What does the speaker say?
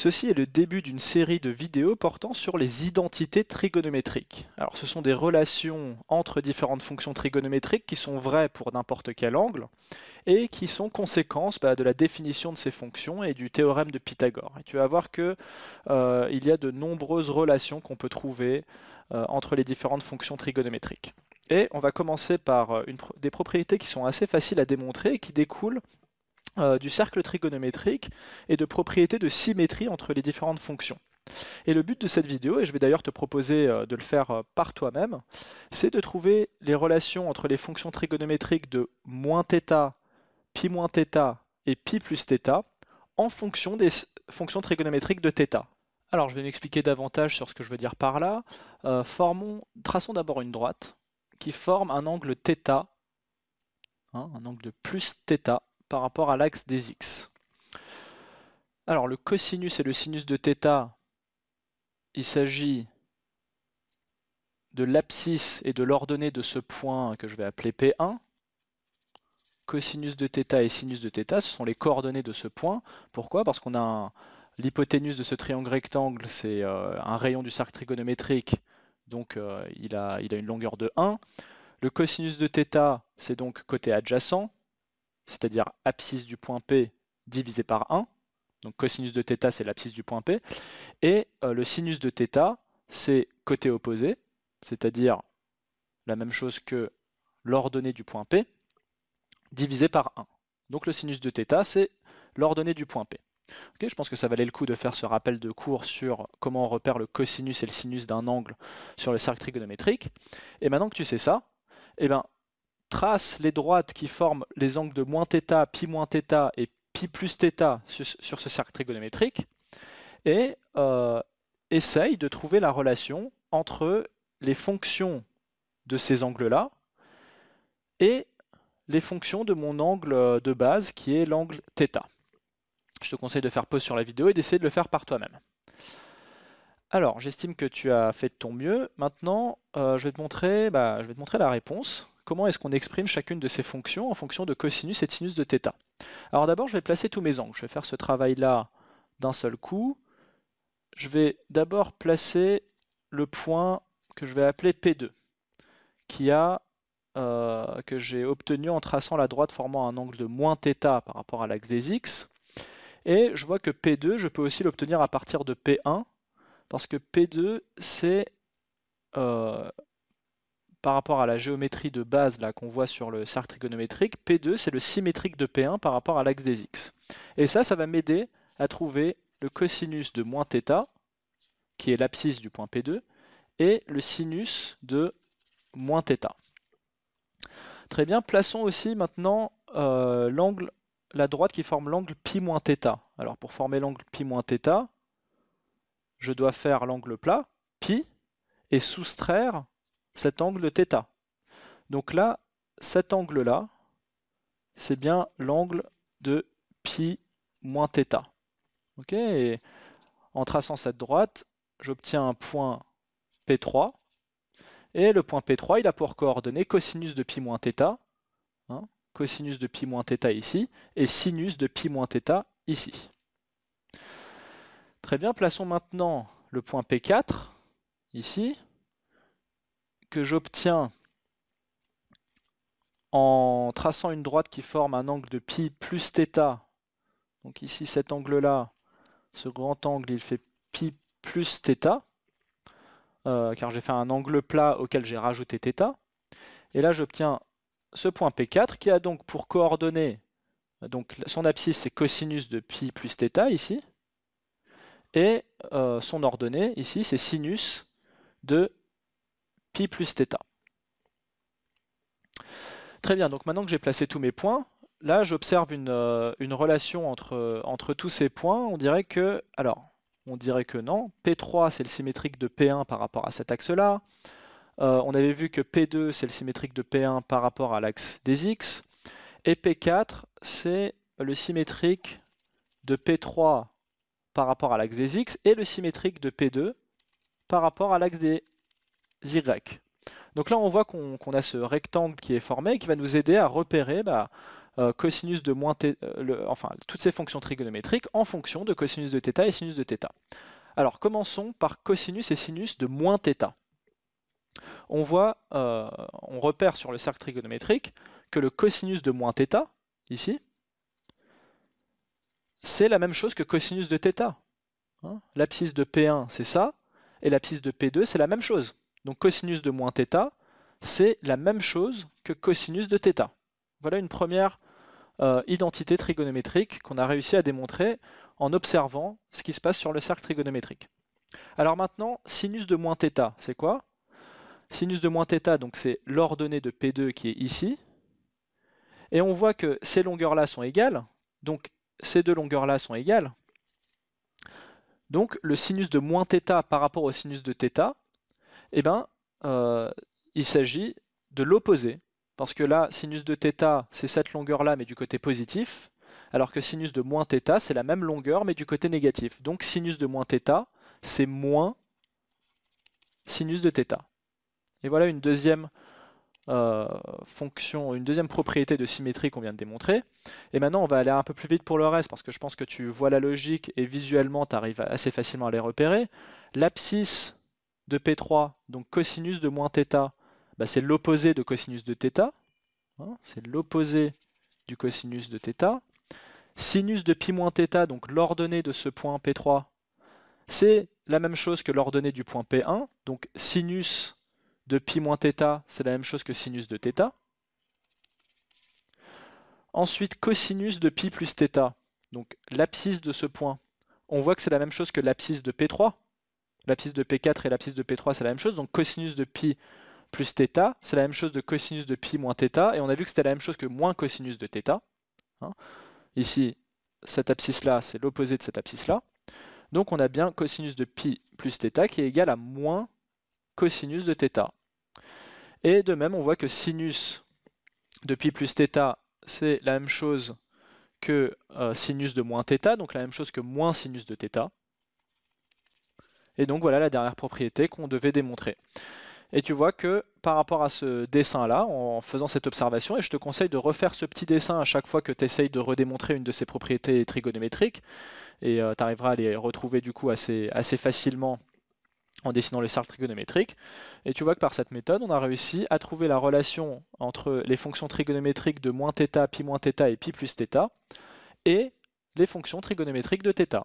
Ceci est le début d'une série de vidéos portant sur les identités trigonométriques. Alors ce sont des relations entre différentes fonctions trigonométriques qui sont vraies pour n'importe quel angle et qui sont conséquences bah, de la définition de ces fonctions et du théorème de Pythagore. Et tu vas voir que euh, il y a de nombreuses relations qu'on peut trouver euh, entre les différentes fonctions trigonométriques. Et on va commencer par euh, une, des propriétés qui sont assez faciles à démontrer et qui découlent euh, du cercle trigonométrique et de propriétés de symétrie entre les différentes fonctions. Et le but de cette vidéo, et je vais d'ailleurs te proposer euh, de le faire euh, par toi-même, c'est de trouver les relations entre les fonctions trigonométriques de moins θ, pi moins θ et pi plus θ en fonction des fonctions trigonométriques de θ. Alors je vais m'expliquer davantage sur ce que je veux dire par là. formons, traçons d'abord une droite qui forme un angle θ, hein, un angle de plus θ par rapport à l'axe des x. Alors le cosinus et le sinus de θ, il s'agit de l'abscisse et de l'ordonnée de ce point que je vais appeler P1. Cosinus de θ et sinus de θ, ce sont les coordonnées de ce point. Pourquoi Parce qu'on a l'hypoténuse de ce triangle rectangle, c'est euh, un rayon du cercle trigonométrique, donc euh, il, a, il a une longueur de 1. Le cosinus de θ, c'est donc côté adjacent, c'est-à-dire abscisse du point P divisé par 1. Donc cosinus de θ, c'est l'abscisse du point P. Et euh, le sinus de θ, c'est côté opposé, c'est-à-dire la même chose que l'ordonnée du point P, divisé par 1. Donc le sinus de θ, c'est l'ordonnée du point P. je pense que ça valait le coup de faire ce rappel de cours sur comment on repère le cosinus et le sinus d'un angle sur le cercle trigonométrique. Et maintenant que tu sais ça, eh ben, trace les droites qui forment les angles de moins θ, pi moins θ et pi plus θ sur, ce cercle trigonométrique, et euh, essaye de trouver la relation entre les fonctions de ces angles-là et les fonctions de mon angle de base qui est l'angle θ. Je te conseille de faire pause sur la vidéo et d'essayer de le faire par toi-même. Alors, j'estime que tu as fait de ton mieux. Maintenant, euh, je, vais te montrer, bah, je vais te montrer la réponse comment est-ce qu'on exprime chacune de ces fonctions en fonction de cosinus et de sinus de θ. Alors d'abord, je vais placer tous mes angles. Je vais faire ce travail-là d'un seul coup. Je vais d'abord placer le point que je vais appeler P2, qui a, euh, que j'ai obtenu en traçant la droite formant un angle de moins θ par rapport à l'axe des x. Et je vois que P2, je peux aussi l'obtenir à partir de P1, parce que P2, c'est euh, par rapport à la géométrie de base qu'on voit sur le cercle trigonométrique, P2 c'est le symétrique de P1 par rapport à l'axe des x. Et ça, ça va m'aider à trouver le cosinus de moins θ, qui est l'abscisse du point P2, et le sinus de moins θ. Très bien, plaçons aussi maintenant euh, l'angle, la droite qui forme l'angle pi moins θ. Alors pour former l'angle pi moins θ, je dois faire l'angle plat, pi, et soustraire cet angle θ. Donc là, cet angle-là, c'est bien l'angle de pi moins θ. Ok en traçant cette droite, j'obtiens un point P3. Et le point P3, il a pour coordonnées cosinus de pi moins θ, hein, cosinus de pi moins θ ici, et sinus de pi moins θ ici. Très bien, plaçons maintenant le point P4, ici, que j'obtiens en traçant une droite qui forme un angle de pi plus θ. Donc ici, cet angle-là, ce grand angle, il fait pi plus θ, euh, car j'ai fait un angle plat auquel j'ai rajouté θ. Et là, j'obtiens ce point P4 qui a donc pour coordonnée, donc son abscisse c'est cosinus de pi plus θ ici, et euh, son ordonnée ici c'est sinus de pi plus θ. Très bien, donc maintenant que j'ai placé tous mes points, là j'observe une, euh, relation entre, tous ces points. On dirait que, alors, on dirait que non. P3 c'est le symétrique de P1 par rapport à cet axe-là. Euh, on avait vu que P2 c'est le symétrique de P1 par rapport à l'axe des X. Et P4 c'est le symétrique de P3 par rapport à l'axe des X et le symétrique de P2 par rapport à l'axe des y. Donc là, on voit qu'on a ce rectangle qui est formé qui va nous aider à repérer bah, euh, cosinus de moins euh, enfin, toutes ces fonctions trigonométriques en fonction de cosinus de θ et sinus de θ. Alors commençons par cosinus et sinus de moins θ. On voit, euh, on repère sur le cercle trigonométrique que le cosinus de moins θ, ici, c'est la même chose que cosinus de θ. Hein. L'abscisse de P1, c'est ça, et l'abscisse de P2, c'est la même chose. Donc cosinus de moins θ, c'est la même chose que cosinus de θ. Voilà une première euh, identité trigonométrique qu'on a réussi à démontrer en observant ce qui se passe sur le cercle trigonométrique. Alors maintenant, sinus de moins θ, c'est quoi Sinus de moins θ, donc c'est l'ordonnée de P2 qui est ici. Et on voit que ces longueurs-là sont égales, donc ces deux longueurs-là sont égales. Donc le sinus de moins θ par rapport au sinus de θ, eh bien, euh, il s'agit de l'opposé. Parce que là, sinus de θ, c'est cette longueur-là, mais du côté positif, alors que sinus de moins θ, c'est la même longueur, mais du côté négatif. Donc sinus de moins θ, c'est moins sinus de θ. Et voilà une deuxième euh, fonction, une deuxième propriété de symétrie qu'on vient de démontrer. Et maintenant, on va aller un peu plus vite pour le reste, parce que je pense que tu vois la logique et visuellement, tu arrives assez facilement à les repérer. L'abscisse de P3, donc cosinus de moins θ, bah, c'est l'opposé de cosinus de θ. Hein, c'est l'opposé du cosinus de θ. Sinus de pi moins θ, donc l'ordonnée de ce point P3, c'est la même chose que l'ordonnée du point P1. Donc sinus de pi moins θ, c'est la même chose que sinus de θ. Ensuite, cosinus de pi plus θ, donc l'abscisse de ce point. On voit que c'est la même chose que l'abscisse de P3, L'abscisse de P4 et l'abscisse de P3, c'est la même chose. Donc cosinus de pi plus θ, c'est la même chose de cosinus de pi moins θ. Et on a vu que c'était la même chose que moins cosinus de θ. Hein. Ici, cette abscisse-là, c'est l'opposé de cette abscisse-là. Donc on a bien cosinus de pi plus θ qui est égal à moins cosinus de θ. Et de même, on voit que sinus de pi plus θ, c'est la même chose que euh, sinus de moins θ, donc la même chose que moins sinus de θ. Et donc voilà la dernière propriété qu'on devait démontrer. Et tu vois que par rapport à ce dessin-là, en faisant cette observation, et je te conseille de refaire ce petit dessin à chaque fois que tu essayes de redémontrer une de ces propriétés trigonométriques, et euh, tu arriveras à les retrouver du coup assez, assez facilement en dessinant le cercle trigonométrique. Et tu vois que par cette méthode, on a réussi à trouver la relation entre les fonctions trigonométriques de moins θ, pi moins θ et pi plus θ, et les fonctions trigonométriques de θ.